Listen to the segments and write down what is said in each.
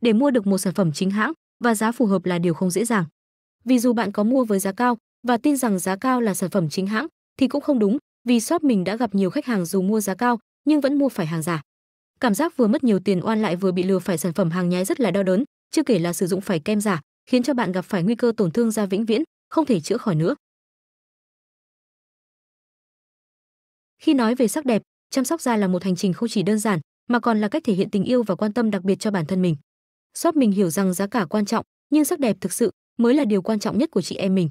để mua được một sản phẩm chính hãng và giá phù hợp là điều không dễ dàng. Vì dù bạn có mua với giá cao và tin rằng giá cao là sản phẩm chính hãng thì cũng không đúng, vì shop mình đã gặp nhiều khách hàng dù mua giá cao nhưng vẫn mua phải hàng giả. Cảm giác vừa mất nhiều tiền oan lại vừa bị lừa phải sản phẩm hàng nhái rất là đau đớn, chưa kể là sử dụng phải kem giả, khiến cho bạn gặp phải nguy cơ tổn thương da vĩnh viễn, không thể chữa khỏi nữa. Khi nói về sắc đẹp, chăm sóc da là một hành trình không chỉ đơn giản mà còn là cách thể hiện tình yêu và quan tâm đặc biệt cho bản thân mình sót mình hiểu rằng giá cả quan trọng nhưng sắc đẹp thực sự mới là điều quan trọng nhất của chị em mình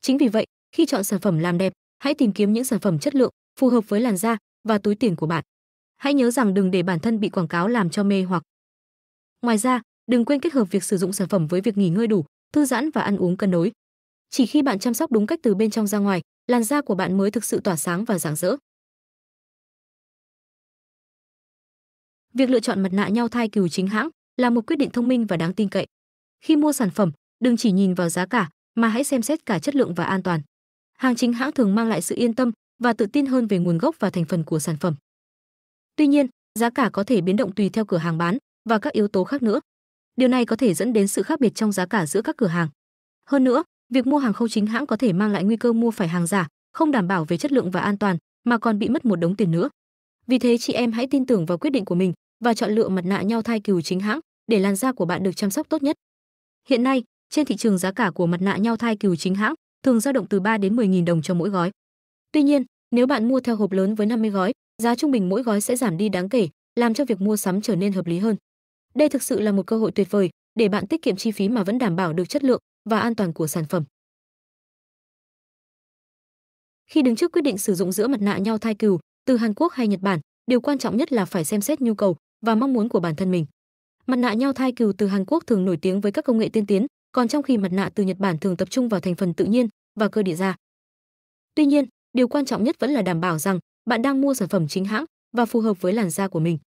chính vì vậy khi chọn sản phẩm làm đẹp hãy tìm kiếm những sản phẩm chất lượng phù hợp với làn da và túi tiền của bạn hãy nhớ rằng đừng để bản thân bị quảng cáo làm cho mê hoặc ngoài ra đừng quên kết hợp việc sử dụng sản phẩm với việc nghỉ ngơi đủ thư giãn và ăn uống cân đối chỉ khi bạn chăm sóc đúng cách từ bên trong ra ngoài làn da của bạn mới thực sự tỏa sáng và rạng rỡ việc lựa chọn mặt nạ nhau thai cừu chính hãng là một quyết định thông minh và đáng tin cậy. Khi mua sản phẩm, đừng chỉ nhìn vào giá cả mà hãy xem xét cả chất lượng và an toàn. Hàng chính hãng thường mang lại sự yên tâm và tự tin hơn về nguồn gốc và thành phần của sản phẩm. Tuy nhiên, giá cả có thể biến động tùy theo cửa hàng bán và các yếu tố khác nữa. Điều này có thể dẫn đến sự khác biệt trong giá cả giữa các cửa hàng. Hơn nữa, việc mua hàng không chính hãng có thể mang lại nguy cơ mua phải hàng giả, không đảm bảo về chất lượng và an toàn mà còn bị mất một đống tiền nữa. Vì thế chị em hãy tin tưởng vào quyết định của mình và chọn lựa mặt nạ nhau thai cừu chính hãng để làn da của bạn được chăm sóc tốt nhất. Hiện nay, trên thị trường giá cả của mặt nạ nhau thai cừu chính hãng thường dao động từ 3 đến 10.000 đồng cho mỗi gói. Tuy nhiên, nếu bạn mua theo hộp lớn với 50 gói, giá trung bình mỗi gói sẽ giảm đi đáng kể, làm cho việc mua sắm trở nên hợp lý hơn. Đây thực sự là một cơ hội tuyệt vời để bạn tiết kiệm chi phí mà vẫn đảm bảo được chất lượng và an toàn của sản phẩm. Khi đứng trước quyết định sử dụng giữa mặt nạ nhau thai cừu từ Hàn Quốc hay Nhật Bản, điều quan trọng nhất là phải xem xét nhu cầu và mong muốn của bản thân mình. Mặt nạ nhau thai cừu từ Hàn Quốc thường nổi tiếng với các công nghệ tiên tiến, còn trong khi mặt nạ từ Nhật Bản thường tập trung vào thành phần tự nhiên và cơ địa da. Tuy nhiên, điều quan trọng nhất vẫn là đảm bảo rằng bạn đang mua sản phẩm chính hãng và phù hợp với làn da của mình.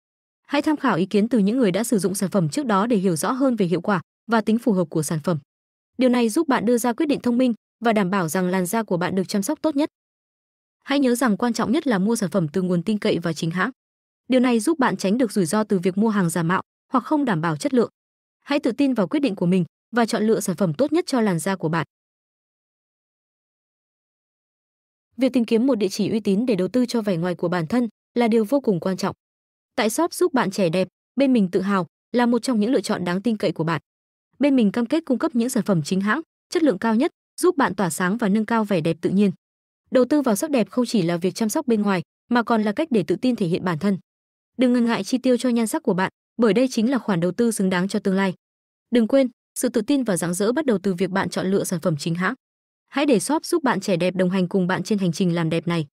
Hãy tham khảo ý kiến từ những người đã sử dụng sản phẩm trước đó để hiểu rõ hơn về hiệu quả và tính phù hợp của sản phẩm. Điều này giúp bạn đưa ra quyết định thông minh và đảm bảo rằng làn da của bạn được chăm sóc tốt nhất. Hãy nhớ rằng quan trọng nhất là mua sản phẩm từ nguồn tin cậy và chính hãng. Điều này giúp bạn tránh được rủi ro từ việc mua hàng giả mạo hoặc không đảm bảo chất lượng. Hãy tự tin vào quyết định của mình và chọn lựa sản phẩm tốt nhất cho làn da của bạn. Việc tìm kiếm một địa chỉ uy tín để đầu tư cho vẻ ngoài của bản thân là điều vô cùng quan trọng. Tại shop giúp bạn trẻ đẹp, bên mình tự hào là một trong những lựa chọn đáng tin cậy của bạn. Bên mình cam kết cung cấp những sản phẩm chính hãng, chất lượng cao nhất, giúp bạn tỏa sáng và nâng cao vẻ đẹp tự nhiên. Đầu tư vào sắc đẹp không chỉ là việc chăm sóc bên ngoài mà còn là cách để tự tin thể hiện bản thân đừng ngần ngại chi tiêu cho nhan sắc của bạn, bởi đây chính là khoản đầu tư xứng đáng cho tương lai. Đừng quên, sự tự tin và rạng rỡ bắt đầu từ việc bạn chọn lựa sản phẩm chính hãng. Hãy để shop giúp bạn trẻ đẹp đồng hành cùng bạn trên hành trình làm đẹp này.